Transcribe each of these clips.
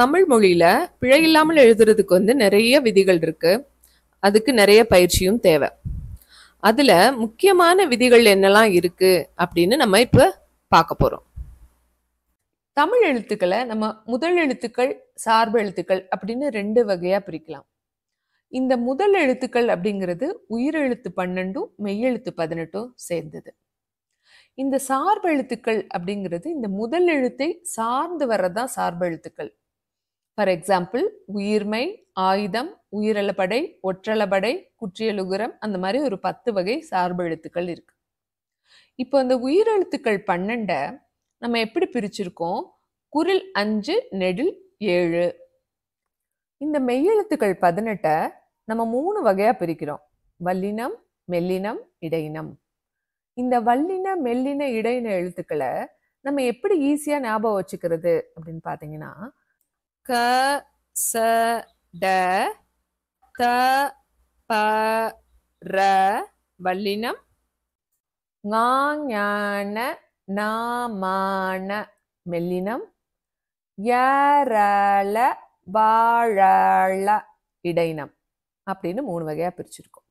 தமிழ் மொழியில் பிழை இல்லாமல் எழுதுறதுக்கு வந்து நிறைய விதிகள் இருக்குது அதுக்கு நிறைய பயிற்சியும் தேவை அதில் முக்கியமான விதிகள் என்னெல்லாம் இருக்குது அப்படின்னு நம்ம இப்போ பார்க்க போகிறோம் தமிழ் எழுத்துக்களை நம்ம முதல் எழுத்துக்கள் சார்பு எழுத்துக்கள் அப்படின்னு ரெண்டு வகையாக பிரிக்கலாம் இந்த முதல் எழுத்துக்கள் அப்படிங்கிறது உயிரெழுத்து பன்னெண்டும் மெய்யெழுத்து பதினெட்டும் சேர்ந்தது இந்த சார்பு எழுத்துக்கள் அப்படிங்கிறது இந்த முதல் எழுத்தை சார்ந்து வர்றதான் சார்பு எழுத்துக்கள் ஃபார் எக்ஸாம்பிள் உயிர்மை ஆயுதம் உயிரளபடை ஒற்றளபடை குற்றியலுகரம் அந்த மாதிரி ஒரு பத்து வகை சார்பு எழுத்துக்கள் இருக்கு இப்போ அந்த உயிரெழுத்துக்கள் பன்னெண்டை நம்ம எப்படி பிரிச்சிருக்கோம் குரில் அஞ்சு நெடில் ஏழு இந்த மெய்யெழுத்துக்கள் பதினெட்டை நம்ம மூணு வகையாக பிரிக்கிறோம் வல்லினம் மெல்லினம் இடையினம் இந்த வல்லின மெல்லின இடையின எழுத்துக்களை நம்ம எப்படி ஈஸியாக ஞாபகம் வச்சுக்கிறது அப்படின்னு பார்த்தீங்கன்னா க ச ட த ப ர வல்லினம் ஞான நாமான மெல்லினம் ஏரள வாழள இடைனம் அப்படின்னு மூணு வகையாக பிரிச்சிருக்கோம்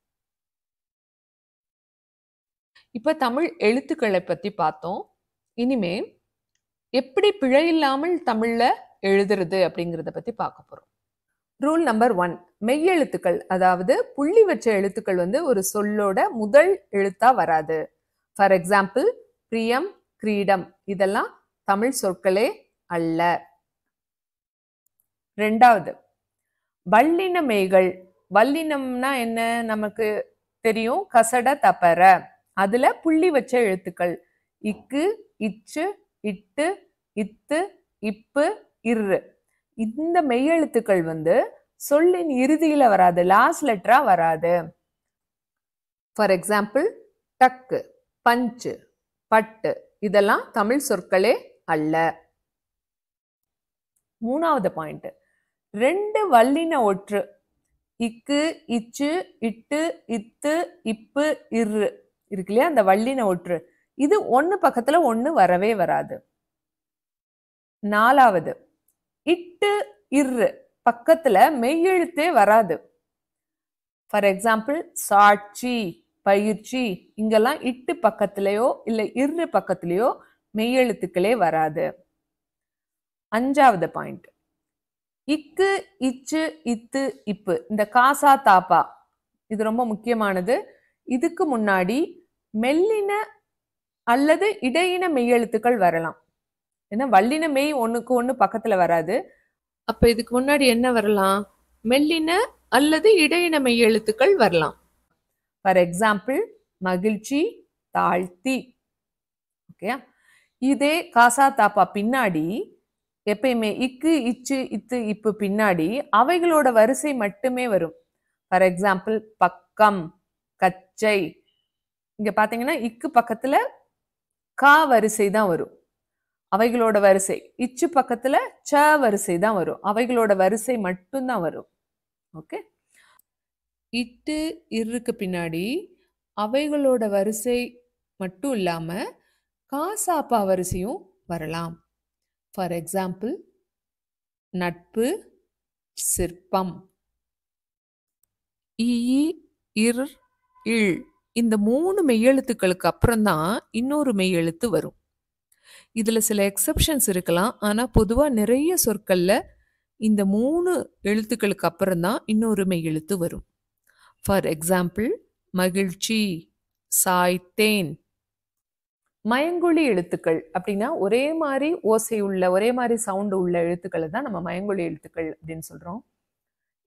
இப்போ தமிழ் எழுத்துக்களை பற்றி பார்த்தோம் இனிமே எப்படி பிழை இல்லாமல் தமிழில் எழுதுறது அப்படிங்கிறத பற்றி பார்க்க போகிறோம் ரூல் நம்பர் ஒன் மெய்யெழுத்துக்கள் அதாவது புள்ளி வச்ச எழுத்துக்கள் வந்து ஒரு சொல்லோட முதல் எழுத்தா வராது ஃபார் எக்ஸாம்பிள் பிரியம் கிரீடம் இதெல்லாம் தமிழ் சொற்களே அல்ல ரெண்டாவது வல்லின மெய்கள் வல்லினம்னா என்ன நமக்கு தெரியும் கசட தப்பற அதுல புள்ளி வச்ச எழுத்துக்கள் இக்கு இச்சு இட்டு இத்து இப்பு இரு இந்த மெய்யெழுத்துக்கள் வந்து சொல்லின் இறுதியில வராது லாஸ்ட் லெட்டரா வராது ஃபார் எக்ஸாம்பிள் டக்கு பஞ்சு பட்டு இதெல்லாம் தமிழ் சொற்களே அல்ல மூணாவது பாயிண்ட் ரெண்டு வல்லின ஒற்று இக்கு இச்சு இட்டு இத்து இப்பு இரு இருக்கு இல்லையா அந்த வல்லின ஒற்று இது ஒன்று பக்கத்தில் ஒன்று வரவே வராது நாலாவது இட்டு இரு பக்கத்துல மெய்யெழுத்தே வராது ஃபார் எக்ஸாம்பிள் சாட்சி பயிற்சி இங்கெல்லாம் இட்டு பக்கத்திலேயோ இல்லை இரு பக்கத்திலேயோ மெய்யெழுத்துக்களே வராது அஞ்சாவது பாயிண்ட் இக்கு இச்சு இத்து இப்பு இந்த காசா தாப்பா இது ரொம்ப முக்கியமானது இதுக்கு முன்னாடி மெல்லின அல்லது இடையின மெய்யெழுத்துக்கள் வரலாம் ஏன்னா வல்லின மெய் ஒண்ணுக்கு ஒண்ணு பக்கத்துல வராது அப்ப இதுக்கு முன்னாடி என்ன வரலாம் மெல்லின அல்லது இடையின மெய் எழுத்துக்கள் வரலாம் ஃபார் எக்ஸாம்பிள் மகிழ்ச்சி தாழ்த்தி ஓகே இதே காசா தாப்பா பின்னாடி எப்பயுமே இக்கு இச்சு இத்து இப்பு பின்னாடி அவைகளோட வரிசை மட்டுமே வரும் ஃபார் எக்ஸாம்பிள் பக்கம் கச்சை இங்க பாத்தீங்கன்னா இக்கு பக்கத்துல கா வரிசை தான் வரும் அவைகளோட வரிசை இச்சு பக்கத்துல ச வரிசை தான் வரும் அவைகளோட வரிசை மட்டும்தான் வரும் ஓகே இட்டு இருக்கு பின்னாடி அவைகளோட வரிசை மட்டும் இல்லாமல் காசாப்பா வரிசையும் வரலாம் ஃபார் எக்ஸாம்பிள் நட்பு சிற்பம் இர் இழ் இந்த மூணு மெய்யெழுத்துக்களுக்கு அப்புறம் தான் இன்னொரு மெய்யெழுத்து வரும் இதில் சில எக்ஸப்ஷன்ஸ் இருக்கலாம் ஆனால் பொதுவாக நிறைய சொற்களில் இந்த மூணு எழுத்துக்களுக்கு அப்புறம் தான் இன்னொரு மெய் எழுத்து வரும் ஃபார் எக்ஸாம்பிள் மகிழ்ச்சி சாய்த்தேன் மயங்கொழி எழுத்துக்கள் அப்படின்னா ஒரே மாதிரி ஓசை உள்ள ஒரே மாதிரி சவுண்டு உள்ள எழுத்துக்களை தான் நம்ம மயங்கொழி எழுத்துக்கள் அப்படின்னு சொல்கிறோம்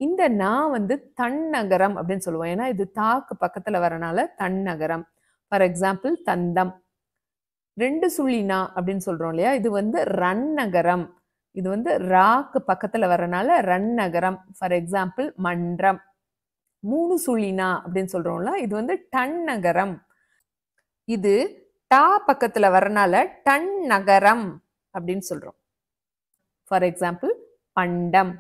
இந்த நான் வந்து தன்னகரம் அப்படின்னு சொல்லுவோம் ஏன்னா இது தாக்கு பக்கத்தில் வரனால தன்னகரம் ஃபார் எக்ஸாம்பிள் தந்தம் ரெண்டு சுழினா அப்படின்னு சொல்கிறோம் இல்லையா இது வந்து ரன் நகரம் இது வந்து ராக்கு பக்கத்தில் வரனால ரன் நகரம் ஃபார் எக்ஸாம்பிள் மன்றம் மூணு சுழினா அப்படின்னு சொல்கிறோம்ல இது வந்து டன் நகரம் இது டா பக்கத்தில் வரனால டன் நகரம் அப்படின்னு சொல்கிறோம் ஃபார் எக்ஸாம்பிள் பண்டம்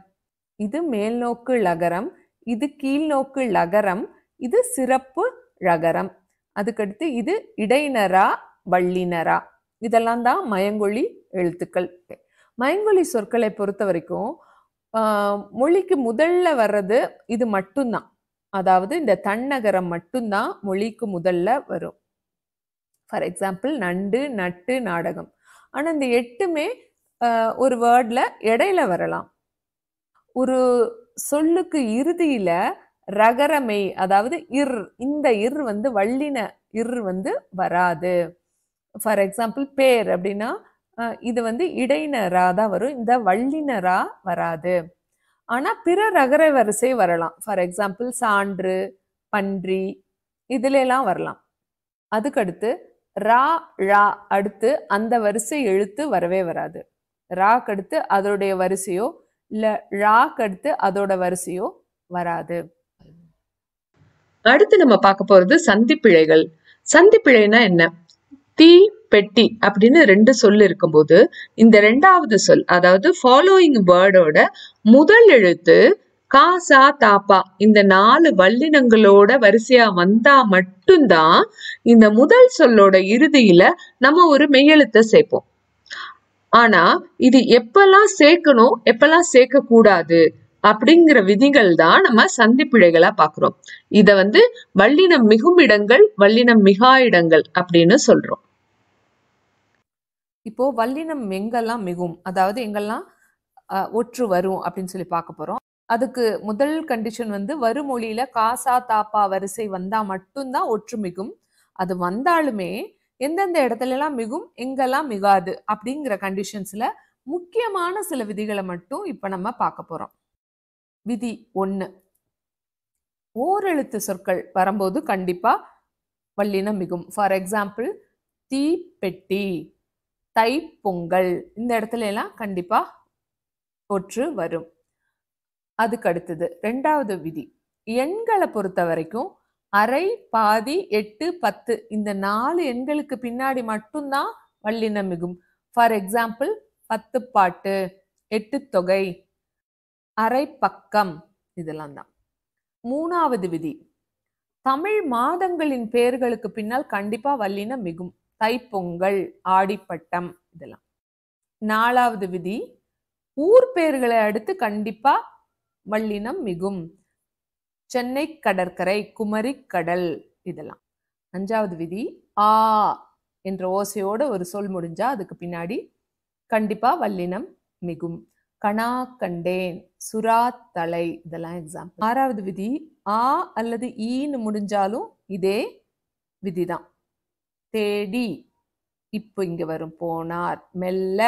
இது மேல்நோக்கு லகரம் இது கீழ்நோக்கு லகரம் இது சிறப்பு லகரம் அதுக்கடுத்து இது இடைநரா வள்ளினரா இதெல்லாம் தான் மயங்கொழி எழுத்துக்கள் மயங்கொழி சொற்களை பொறுத்த வரைக்கும் மொழிக்கு முதல்ல வர்றது இது மட்டும்தான் அதாவது இந்த தன்னகரம் மட்டும்தான் மொழிக்கு முதல்ல வரும் ஃபார் எக்ஸாம்பிள் நண்டு நட்டு நாடகம் ஆனால் இந்த எட்டுமே ஒரு வேர்டில் இடையில வரலாம் ஒரு சொல்லுக்கு இறுதியில் ரகரமை அதாவது இர் இந்த இர் வந்து வள்ளின இர் வந்து வராது ஃபார் எக்ஸாம்பிள் பேர் அப்படின்னா இது வந்து இடைநரா தான் வரும் இந்த வள்ளினரா வராது ஆனால் பிற ரகர வரிசை வரலாம் ஃபார் எக்ஸாம்பிள் சான்று பன்றி இதுலலாம் வரலாம் அதுக்கடுத்து ரா ழா அடுத்து அந்த வரிசை எழுத்து வரவே வராது ரா அடுத்து அதோடைய வரிசையோ இல்லை ழாக்கு அடுத்து அதோட வரிசையோ வராது அடுத்து நம்ம பார்க்க போகிறது சந்திப்பிழைகள் சந்திப்பிழைனா என்ன தீ பெட்டி அப்படின்னு ரெண்டு சொல் இருக்கும்போது இந்த ரெண்டாவது சொல் அதாவது ஃபாலோயிங் வேர்டோட முதல் எழுத்து காசா தாப்பா இந்த நாலு வல்லினங்களோட வரிசையா வந்தா மட்டும்தான் இந்த முதல் சொல்லோட இறுதியில நம்ம ஒரு மெய்யெழுத்தை சேர்ப்போம் ஆனா இது எப்பெல்லாம் சேர்க்கணும் எப்பெல்லாம் சேர்க்க கூடாது அப்படிங்கிற விதிகள் தான் நம்ம சந்திப்பிழைகளா பாக்குறோம் இத வந்து வல்லினம் மிகும் இடங்கள் வல்லினம் மிகா இடங்கள் அப்படின்னு சொல்றோம் இப்போ வல்லினம் எங்கெல்லாம் மிகும் அதாவது எங்கெல்லாம் ஒற்று வரும் அப்படின்னு சொல்லி பார்க்க போறோம் அதுக்கு முதல் கண்டிஷன் வந்து வறுமொழியில காசா தாப்பா வரிசை வந்தா மட்டும்தான் ஒற்று மிகும் அது வந்தாலுமே எந்தெந்த இடத்துல எல்லாம் மிகும் எங்கெல்லாம் மிகாது அப்படிங்கிற கண்டிஷன்ஸ்ல முக்கியமான சில விதிகளை மட்டும் இப்ப நம்ம பார்க்க போறோம் விதி ஒன்று ஓரெழுத்து சொற்கள் வரும்போது கண்டிப்பாக வல்லினம் மிகும் ஃபார் எக்ஸாம்பிள் தீப்பெட்டி தை பொங்கல் இந்த இடத்துல எல்லாம் கண்டிப்பாக ஒற்று வரும் அதுக்கு அடுத்தது ரெண்டாவது விதி எண்களை பொறுத்த வரைக்கும் அரை பாதி எட்டு பத்து இந்த நாலு எண்களுக்கு பின்னாடி மட்டும்தான் வல்லினம் மிகும் ஃபார் எக்ஸாம்பிள் பத்து பாட்டு எட்டு தொகை அரை பக்கம் இதெல்லாம் தான் மூணாவது விதி தமிழ் மாதங்களின் பெயர்களுக்கு பின்னால் கண்டிப்பா வல்லின மிகும் தைப்பொங்கல் ஆடிப்பட்டம் இதெல்லாம் நாலாவது விதி ஊர் பெயர்களை அடுத்து கண்டிப்பா வல்லினம் மிகும் சென்னை கடற்கரை குமரி கடல் இதெல்லாம் அஞ்சாவது விதி ஆ என்ற ஓசையோட ஒரு சொல் முடிஞ்சா அதுக்கு பின்னாடி கண்டிப்பா வல்லினம் மிகும் கணா கண்டேன் சுறா தலை இதெல்லாம் எக்ஸாம்பிள் ஆறாவது விதி ஆ அல்லது ஈன்னு முடிஞ்சாலும் இதே விதி தான் தேடி இப்போ இங்கே வரும் போனார் மெல்ல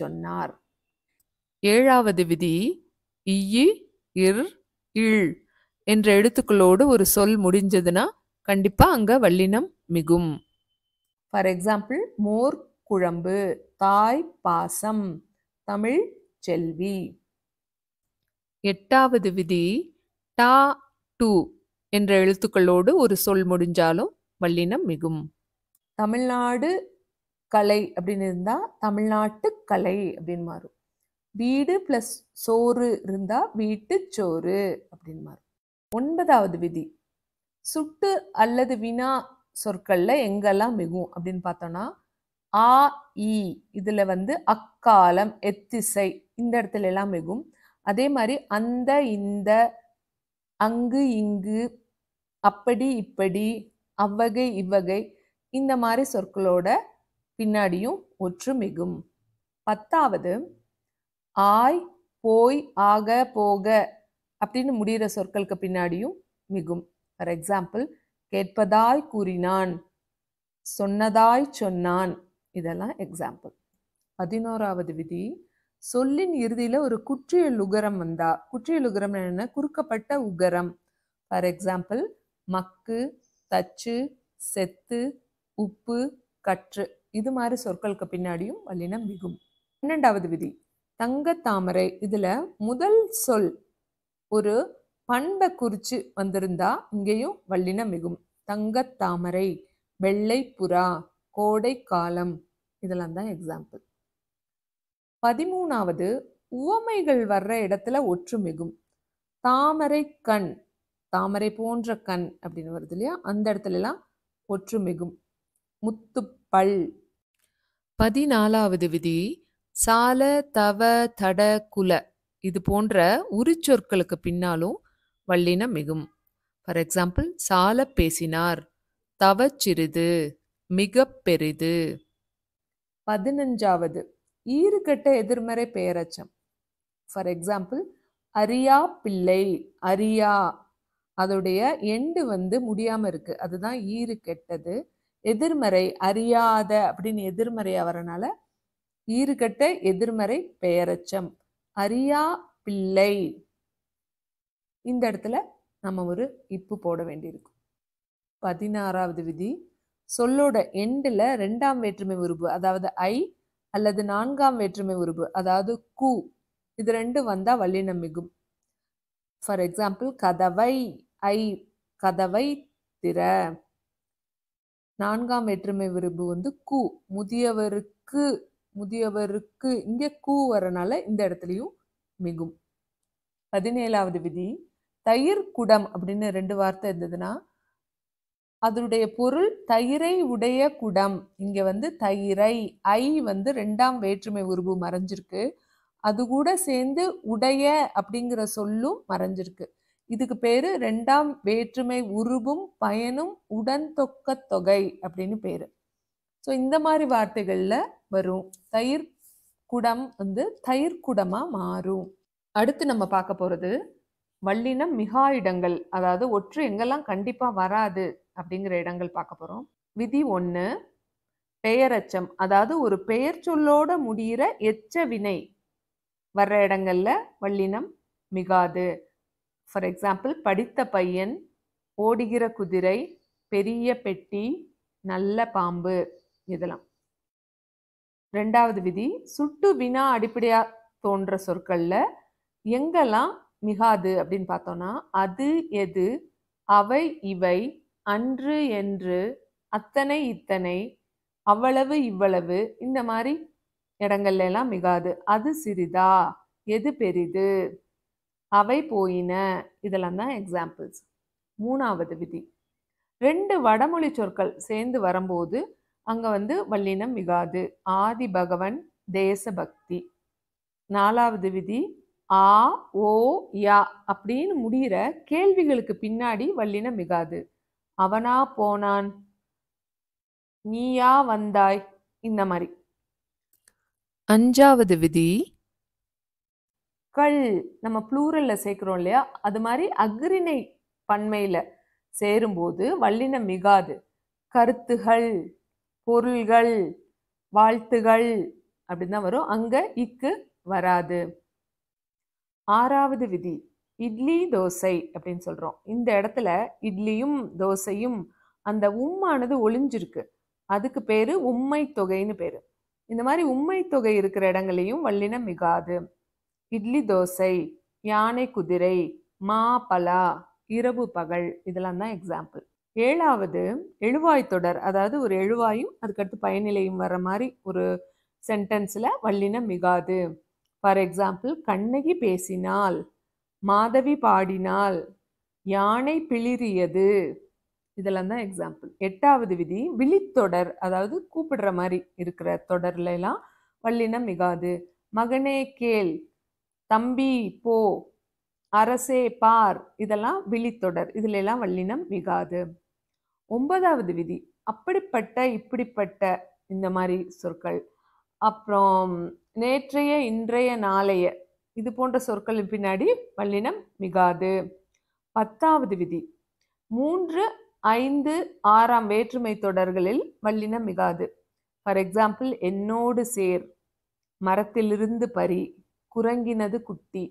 சொன்னார் ஏழாவது விதி இயி இர் இழ் என்ற எழுத்துக்களோடு ஒரு சொல் முடிஞ்சதுன்னா கண்டிப்பாக அங்கே வல்லினம் மிகும் ஃபார் எக்ஸாம்பிள் மோர் குழம்பு தாய் பாசம் தமிழ் செல்வி எட்டாவது விதி டா டூ என்ற எழுத்துக்களோடு ஒரு சொல் முடிஞ்சாலும் வல்லினம் மிகும் தமிழ்நாடு கலை அப்படின்னு இருந்தால் தமிழ்நாட்டு கலை அப்படின்னு மாறும் வீடு ப்ளஸ் சோறு இருந்தால் வீட்டு சோறு அப்படின்னு மாறும் ஒன்பதாவது விதி சுட்டு அல்லது வினா சொற்களில் எங்கெல்லாம் மிகும் அப்படின்னு பார்த்தோன்னா ஆ இ இதில் வந்து அக்காலம் எத்திசை இந்த இடத்துல எல்லாம் மிகும் அதே மாதிரி அந்த இந்த அங்கு இங்கு அப்படி இப்படி அவ்வகை இவ்வகை இந்த மாதிரி சொற்களோட பின்னாடியும் ஒற்று மிகும் பத்தாவது ஆய் போய் ஆக போக அப்படின்னு முடிகிற சொற்களுக்கு பின்னாடியும் மிகும் ஃபார் எக்ஸாம்பிள் கேட்பதாய் கூறினான் சொன்னதாய் சொன்னான் இதெல்லாம் எக்ஸாம்பிள் பதினோராவது விதி சொல்லின் இறுதியில் ஒரு குற்றியல் உகரம் வந்தா குற்றியல் உகரம் என்ன குறுக்கப்பட்ட உகரம் ஃபார் எக்ஸாம்பிள் மக்கு தச்சு செத்து உப்பு கற்று இது மாதிரி சொற்களுக்கு பின்னாடியும் வல்லினம் மிகும் பன்னெண்டாவது விதி தங்க தாமரை இதில் முதல் சொல் ஒரு பண்பை குறித்து வந்திருந்தா இங்கேயும் வல்லினம் மிகும் தங்கத்தாமரை வெள்ளை புறா கோடை காலம் இதெல்லாம் தான் எக்ஸாம்பிள் பதிமூணாவது உவமைகள் வர்ற இடத்துல ஒற்றுமிகும் தாமரை கண் தாமரை போன்ற கண் அப்படின்னு வருது இல்லையா அந்த இடத்துலலாம் ஒற்றுமிகும் முத்துப்பல் பதினாலாவது விதி சால தவ தட குல இது போன்ற உரிச்சொற்களுக்கு பின்னாலும் வல்லினம் மிகும் ஃபார் எக்ஸாம்பிள் சால பேசினார் தவ சிறிது மிக பெரிது பதினஞ்சாவது கட்ட எதிர்மறை பெயரச்சம் ஃபார் எக்ஸாம்பிள் அரியா பிள்ளை அரியா அதோடைய எண்டு வந்து முடியாமல் இருக்குது அதுதான் ஈறு கெட்டது எதிர்மறை அறியாத அப்படின்னு எதிர்மறையாக வரனால ஈறுகட்ட எதிர்மறை பெயரச்சம் அரியா பிள்ளை இந்த இடத்துல நம்ம ஒரு இப்பு போட வேண்டியிருக்கும் பதினாறாவது விதி சொல்லோட எண்டில் ரெண்டாம் வேற்றுமை உருபு அதாவது ஐ அல்லது நான்காம் வேற்றுமை உருபு அதாவது கு இது ரெண்டு வந்தால் வல்லினம் மிகும் ஃபார் எக்ஸாம்பிள் கதவை ஐ கதவை திற நான்காம் வேற்றுமை உருபு வந்து கு முதியவருக்கு முதியவருக்கு இங்கே கூ வரனால இந்த இடத்துலையும் மிகும் பதினேழாவது விதி தயிர் குடம் அப்படின்னு ரெண்டு வார்த்தை இருந்ததுன்னா அதனுடைய பொருள் தயிரை உடைய குடம் இங்கே வந்து தயிரை ஐ வந்து ரெண்டாம் வேற்றுமை உருவு மறைஞ்சிருக்கு அது கூட சேர்ந்து உடைய அப்படிங்கிற சொல்லும் மறைஞ்சிருக்கு இதுக்கு பேர் ரெண்டாம் வேற்றுமை உருவும் பயனும் உடன் தொக்க தொகை அப்படின்னு பேர் ஸோ இந்த மாதிரி வார்த்தைகளில் வரும் தயிர் குடம் வந்து தயிர் குடமாக மாறும் அடுத்து நம்ம பார்க்க போகிறது வல்லினம் மிகா இடங்கள் அதாவது ஒற்று எங்கெல்லாம் கண்டிப்பாக வராது அப்படிங்கிற இடங்கள் பார்க்க போகிறோம் விதி ஒன்று பெயரச்சம் அதாவது ஒரு பெயர் சொல்லோட முடிகிற எச்ச வினை வர்ற இடங்களில் வள்ளினம் மிகாது ஃபார் எக்ஸாம்பிள் படித்த பையன் ஓடுகிற குதிரை பெரிய பெட்டி நல்ல பாம்பு இதெல்லாம் ரெண்டாவது விதி சுட்டு வினா அடிப்படையாக தோன்ற சொற்களில் எங்கெல்லாம் மிகாது அப்படின்னு பார்த்தோன்னா அது எது அவை இவை அன்று என்று அத்தனை இத்தனை அவ்வளவு இவ்வளவு இந்த மாதிரி இடங்கள்ல எல்லாம் மிகாது அது சிறிதா எது பெரிது அவை போயின இதெல்லாம் தான் எக்ஸாம்பிள்ஸ் மூணாவது விதி ரெண்டு வடமொழி சொற்கள் சேர்ந்து வரும்போது அங்கே வந்து வல்லினம் மிகாது ஆதி பகவன் தேசபக்தி நாலாவது விதி ஆ ஓ யா அப்படின்னு முடிகிற கேள்விகளுக்கு பின்னாடி வல்லினம் மிகாது அவனா போனான் நீயா வந்தாய் இந்த மாதிரி அஞ்சாவது விதி கள் நம்ம ப்ளூரல்ல சேர்க்கிறோம் இல்லையா அது மாதிரி அக்ரிணை சேரும் சேரும்போது வல்லினம் மிகாது கருத்துகள் பொருள்கள் வாழ்த்துகள் அப்படின்னு தான் வரும் அங்க இக்கு வராது ஆறாவது விதி இட்லி தோசை அப்படின்னு சொல்கிறோம் இந்த இடத்துல இட்லியும் தோசையும் அந்த உம்மானது ஒளிஞ்சிருக்கு அதுக்கு பேர் உம்மை தொகைன்னு பேர் இந்த மாதிரி உண்மை தொகை இருக்கிற இடங்களையும் வல்லினம் மிகாது இட்லி தோசை யானை குதிரை மா பலா இரவு பகல் இதெல்லாம் தான் எக்ஸாம்பிள் ஏழாவது எழுவாய் தொடர் அதாவது ஒரு எழுவாயும் அதுக்கடுத்து பயனிலையும் வர மாதிரி ஒரு சென்டென்ஸில் வல்லினம் மிகாது ஃபார் எக்ஸாம்பிள் கண்ணகி பேசினால் மாதவி பாடினால் யானை பிளிரியது இதெல்லாம் தான் எக்ஸாம்பிள் எட்டாவது விதி விழித்தொடர் அதாவது கூப்பிடுற மாதிரி இருக்கிற தொடர்ல எல்லாம் வல்லினம் மிகாது மகனே கேள் தம்பி போ அரசே பார் இதெல்லாம் விழித்தொடர் இதுல எல்லாம் வல்லினம் மிகாது ஒன்பதாவது விதி அப்படிப்பட்ட இப்படிப்பட்ட இந்த மாதிரி சொற்கள் அப்புறம் நேற்றைய இன்றைய நாளைய இது போன்ற சொற்களின் பின்னாடி வல்லினம் மிகாது பத்தாவது விதி மூன்று ஐந்து ஆறாம் வேற்றுமை தொடர்களில் வல்லினம் மிகாது ஃபார் எக்ஸாம்பிள் என்னோடு சேர் மரத்திலிருந்து பறி குரங்கினது குட்டி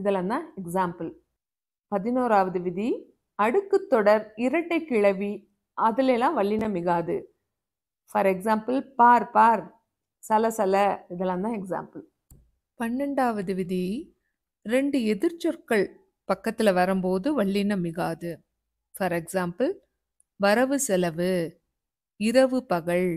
இதெல்லாம் தான் எக்ஸாம்பிள் பதினோராவது விதி அடுக்கு தொடர் இரட்டை கிளவி அதிலெல்லாம் வல்லினம் மிகாது ஃபார் எக்ஸாம்பிள் பார் பார் சல சல இதெல்லாம் தான் எக்ஸாம்பிள் பன்னெண்டாவது விதி ரெண்டு எதிர்ச்சொற்கள் பக்கத்தில் வரும்போது வல்லினம் மிகாது ஃபார் எக்ஸாம்பிள் வரவு செலவு இரவு பகல்